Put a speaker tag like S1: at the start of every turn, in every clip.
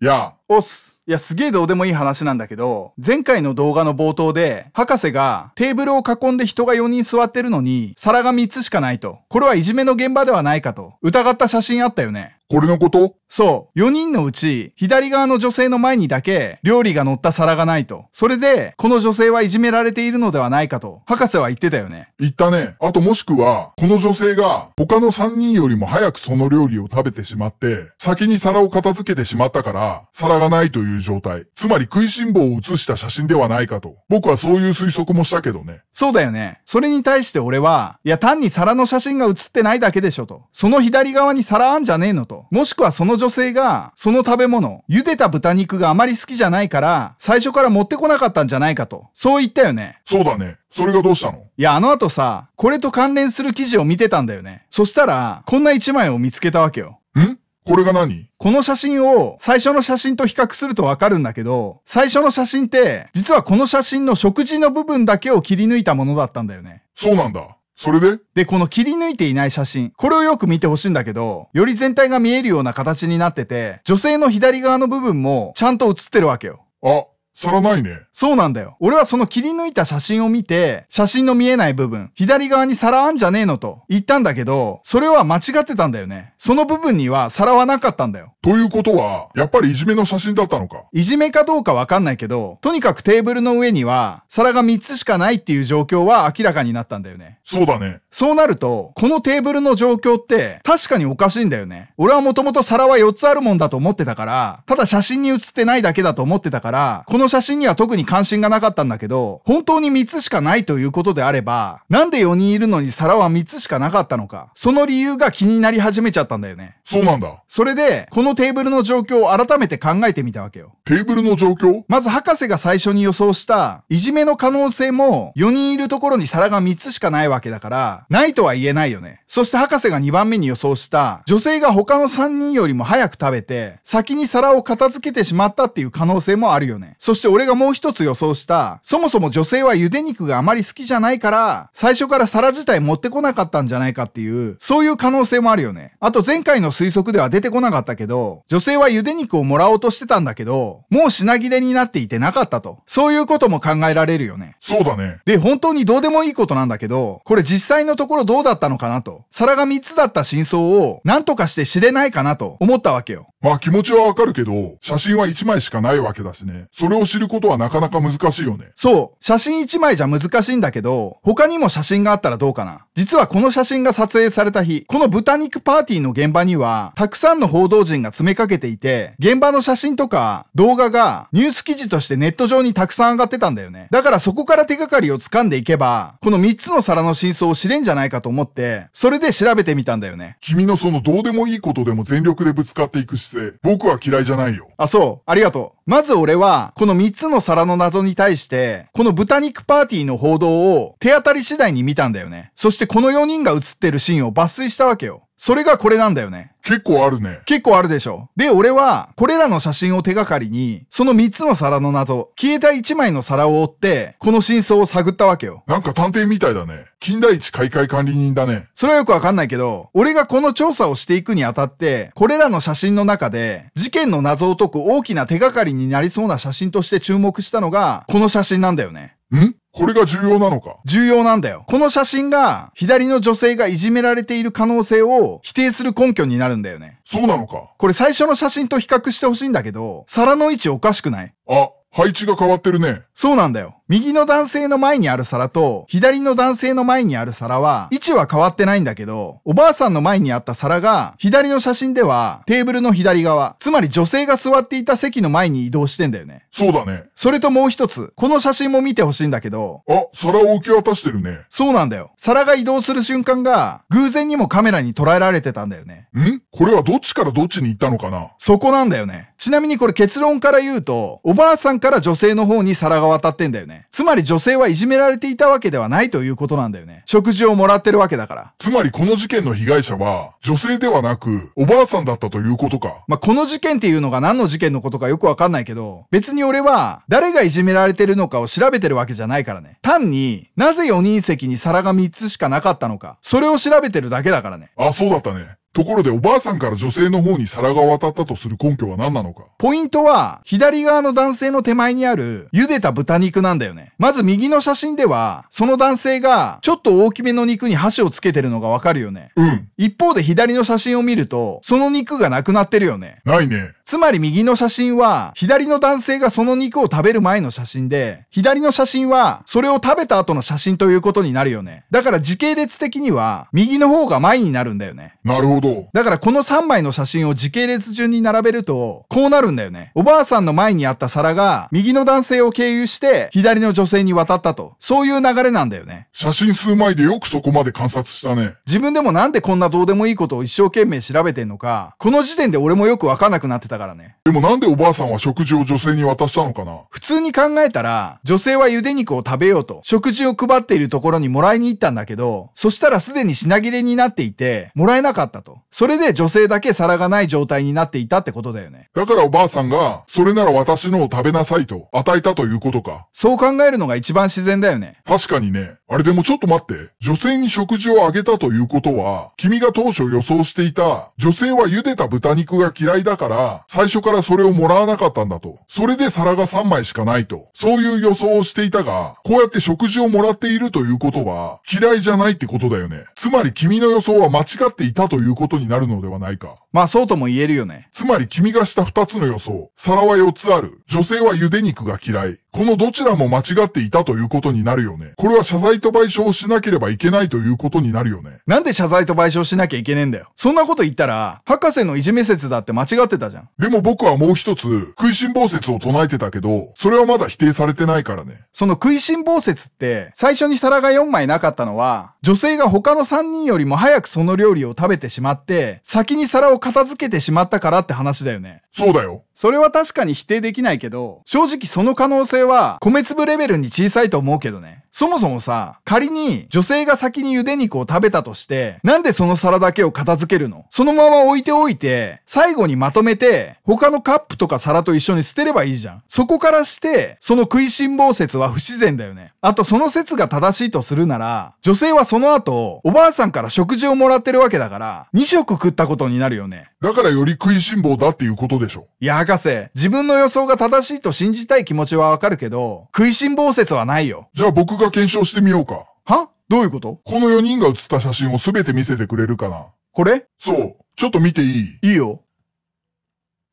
S1: Yeah. おっす。いや、すげえどうでもいい話なんだけど、前回の動画の冒頭で、博士がテーブルを囲んで人が4人座ってるのに、皿が3つしかないと。これはいじめの現場ではないかと。疑った写真あったよね。これのことそう。4人のうち、左側の女性の前にだけ、料理が乗った皿がないと。それで、この女性はいじめられているのではないかと、博士は言ってたよね。言ったね。あともしくは、この女性が、
S2: 他の3人よりも早くその料理を食べてしまって、先に皿を片付けてしまったから、皿がないという状態。つまり食いしん坊を写した写真ではないかと。僕はそういう
S1: 推測もしたけどね。そうだよね。それに対して俺は、いや単に皿の写真が写ってないだけでしょと。その左側に皿あんじゃねえのと。もしくはその女性が、その食べ物、茹でた豚肉があまり好きじゃないから、最初から持ってこなかったんじゃないかと。そう言ったよね。そうだね。それがどうしたのいや、あの後さ、これと関連する記事を見てたんだよね。そしたら、こんな一枚を見つけたわけよ。んこれが何この写真を最初の写真と比較するとわかるんだけど、最初の写真って、実はこの写真の食事の部分だけを切り抜いたものだったんだよね。そうなんだ。それでで、この切り抜いていない写真。これをよく見てほしいんだけど、より全体が見えるような形になってて、女性の左側の部分もちゃんと写ってるわけよ。あ、皿ないね。そうなんだよ。俺はその切り抜いた写真を見て、写真の見えない部分、左側に皿あんじゃねえのと言ったんだけど、それは間違ってたんだよね。その部分には皿はなかったんだよ。ということは、やっぱりいじめの写真だったのかいじめかどうかわかんないけど、とにかくテーブルの上には皿が3つしかないっていう状況は明らかになったんだよね。そうだね。そうなると、このテーブルの状況って確かにおかしいんだよね。俺はもともと皿は4つあるもんだと思ってたから、ただ写真に写ってないだけだと思ってたから、この写真には特に関心がなかったんだけど、本当に3つしかないということであれば、なんで4人いるのに皿は3つしかなかったのか、その理由が気になり始めちゃったんだよね。そうなんだ。それで、このテーブルの状況を改めて考えてみたわけよ。テーブルの状況まず博士が最初に予想した、いじめの可能性も、4人いるところに皿が3つしかないわけだから、ないとは言えないよね。そして博士が2番目に予想した、女性が他の3人よりも早く食べて、先に皿を片付けてしまったっていう可能性もあるよね。そして俺がもう一つ予想した、そもそも女性は茹で肉があまり好きじゃないから、最初から皿自体持ってこなかったんじゃないかっていう、そういう可能性もあるよね。あと前回の推測では出てこなかったけど、女性は茹で肉をもらおうとしてたんだけど、もう品切れになっていてなかったと。そういうことも考えられるよね。そうだね。で、本当にどうでもいいことなんだけど、これ実際のところどうだったのかなと。皿が3つだった真相を、何とかして知れないかなと思ったわけよ。まあ気持ちはわかるけど、写真は1枚しかないわけだしね。それを知ることはなかなかなか難しいよね。そう。写真1枚じゃ難しいんだけど、他にも写真があったらどうかな。実はこの写真が撮影された日、この豚肉パーティーの現場には、たくさんの報道陣が詰めかけていて、現場の写真とか動画がニュース記事としてネット上にたくさん上がってたんだよね。だからそこから手がかりを掴んでいけば、この3つの皿の真相を知れんじゃないかと思って、それで調べてみたんだよね。君のそのどうでもいいことでも全力でぶつかっていく姿勢、僕は嫌いじゃないよ。あ、そう。ありがとう。まず俺は、この3つの皿の謎に対して、この豚肉パーティーの報道を手当たり次第に見たんだよね。そしてこの4人が映ってるシーンを抜粋したわけよ。それがこれなんだよね。結構あるね。結構あるでしょ。で、俺は、これらの写真を手がかりに、その3つの皿の謎、消えた1枚の皿を追って、この真相を探ったわけよ。なんか探偵みたいだね。近代一開会管理人だね。それはよくわかんないけど、俺がこの調査をしていくにあたって、これらの写真の中で、事件の謎を解く大きな手がかりになりそうな写真として注目したのが、この写真なんだよね。んこれが重要なのか重要なんだよ。この写真が左の女性がいじめられている可能性を否定する根拠になるんだよね。そうなのかこれ最初の写真と比較してほしいんだけど、皿の位置おかしくないあ、配置が変わってるね。そうなんだよ。右の男性の前にある皿と、左の男性の前にある皿は、位置は変わってないんだけど、おばあさんの前にあった皿が、左の写真では、テーブルの左側、つまり女性が座っていた席の前に移動してんだよね。そうだね。それともう一つ、この写真も見てほしいんだけど、あ、皿を受け渡してるね。そうなんだよ。皿が移動する瞬間が、偶然にもカメラに捉えられてたんだよね。んこれはどっちからどっちに行ったのかなそこなんだよね。ちなみにこれ結論から言うと、おばあさんから女性の方に皿が渡ってんだよね。ね。つまり女性はいじめられていたわけではないということなんだよね。食事をもらってるわけだから。つまりこの事件の被害者は、女性ではなく、おばあさんだったということか。まあ、この事件っていうのが何の事件のことかよくわかんないけど、別に俺は、誰がいじめられてるのかを調べてるわけじゃないからね。単に、なぜ4人席に皿が3つしかなかったのか、それを調べてるだけだからね。あ、そうだったね。ところでおばあさんから女性の方に皿が渡ったとする根拠は何なのかポイントは、左側の男性の手前にある、茹でた豚肉なんだよね。まず右の写真では、その男性が、ちょっと大きめの肉に箸をつけてるのがわかるよね。うん。一方で左の写真を見ると、その肉がなくなってるよね。ないね。つまり右の写真は、左の男性がその肉を食べる前の写真で、左の写真は、それを食べた後の写真ということになるよね。だから時系列的には、右の方が前になるんだよね。なるほど。だからこの3枚の写真を時系列順に並べると、こうなるんだよね。おばあさんの前にあった皿が、右の男性を経由して、左の女性に渡ったと。そういう流れなんだよね。写真数枚でよくそこまで観察したね。自分でもなんでこんなどうでもいいことを一生懸命調べてんのか、この時点で俺もよくわかなくなってただからね。でもなんでおばあさんは食事を女性に渡したのかな普通に考えたら、女性は茹で肉を食べようと、食事を配っているところにもらいに行ったんだけど、そしたらすでに品切れになっていて、もらえなかったと。それで女性だけ皿がない状態になっていたってことだよね。だからおばあさんが、それなら私のを食べなさいと、与えたということか。そう考えるのが一番自然だ
S2: よね。確かにね。あれでもちょっと待って。女性に食事をあげたということは、君が当初予想していた、女性は茹でた豚肉が嫌いだから、最初からそれをもらわなかったんだと。それで皿が3枚しかないと。そういう予想をしていたが、こうやって食事をもらっているということは、嫌いじゃないってことだよね。つまり君の予想は間違っていたということになるのではないか。まあそうとも言えるよね。つまり君がした2つの予想。皿は4つある。女性は茹で肉が嫌い。このどちらも間違っていたということにな
S1: るよね。これは謝罪と賠償をしなければいけないということになるよね。なんで謝罪と賠償しなきゃいけねえんだよ。そんなこと言ったら、博士のいじめ説だって間違ってたじゃん。でも僕はもう一つ、食いしん坊説を唱えてたけど、それはまだ否定されてないからね。その食いしん坊説って、最初に皿が4枚なかったのは、女性が他の3人よりも早くその料理を食べてしまって、先に皿を片付けてしまったからって話だよね。そうだよ。それは確かに否定できないけど、正直その可能性は米粒レベルに小さいと思うけどね。そもそもさ、仮に女性が先に茹で肉を食べたとして、なんでその皿だけを片付けるのそのまま置いておいて、最後にまとめて、他のカップとか皿と一緒に捨てればいいじゃん。そこからして、その食いしん坊説は不自然だよね。あとその説が正しいとするなら、女性はその後、おばあさんから食事をもらってるわけだから、2食食ったことになるよね。だからより食いしん坊だっていうことでしょ。いや、博士、自分の予想が正しいと信じたい気持ちはわかるけど、食いしん坊説はないよ。じゃあ僕
S2: がが検証してみようか。はどういうことこの4人が写った写真を全て見せてくれるかな。これそう。ちょっと見ていいいいよ。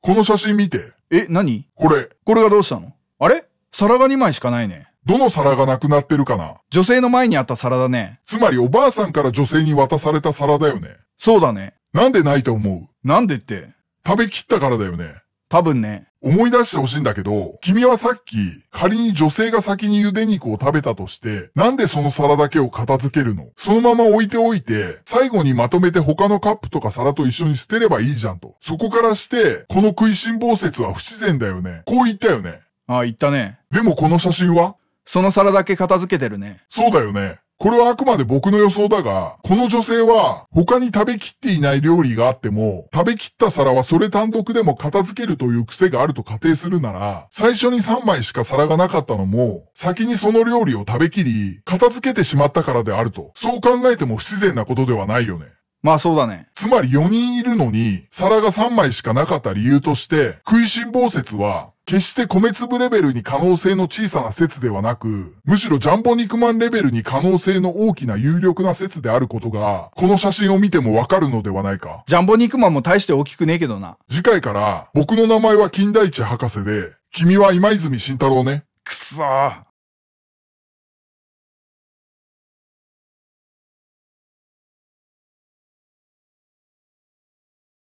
S2: この写真見て。え、何これ。これがどうしたのあれ皿が2枚しかないね。どの皿がなくなってるかな女性の前にあった皿だね。つまりおばあさんから女性に渡された皿だよね。そうだね。なんでないと思うなんでって。食べきったからだよね。多分ね。思い出してほしいんだけど、君はさっき、仮に女性が先に茹で肉を食べたとして、なんでその皿だけを片付けるのそのまま置いておいて、最後にまとめて他のカップとか皿と一緒に捨てればいいじゃんと。そこからして、この食いしん坊説は不自然だよね。こう言ったよね。ああ、言ったね。でもこの写真はその皿だけ片付けてるね。そうだよね。これはあくまで僕の予想だが、この女性は他に食べきっていない料理があっても、食べきった皿はそれ単独でも片付けるという癖があると仮定するなら、最初に3枚しか皿がなかったのも、先にその料理を食べきり、片付けてしまったからであると、そう考えても不自然なことではないよね。まあそうだね。つまり4人いるのに、皿が3枚しかなかった理由として、食いしん坊説は、決して米粒レベルに可能性の小さな説ではなく、むしろジャンボ肉マンレベルに可能性の大きな有力な説であることが、この写真を見てもわかるのではないか。ジャンボ肉マンも大して大きくねえけどな。次回から、僕の名前は金田一
S1: 博士で、君は今泉慎太郎ね。くそー。